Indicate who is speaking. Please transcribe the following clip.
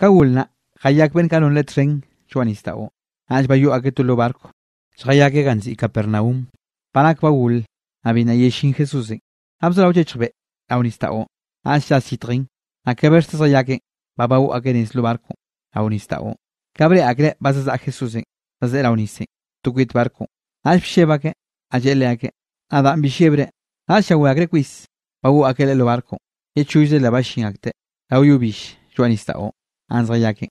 Speaker 1: Kaulna, jaiak ben kanon letzen joan iztago. Az baiu aketulo barko, eganzi egan zikapernaum, panak bagul, abina yesin jesuzi. E. Abzala hau txetxbe, haun iztago, az jazitrin, akeberste zgaiak e, babau akeren izlo barco, haun iztago. Kabre akre bazaz a jesuzi, e. bazera haun barko. Az pxebake, ke, adan bixebre, az xagu akre kuiz, bagu akele lo barko, etxu izela basin akte, hau jubix, joan iztago.
Speaker 2: André Jacquet.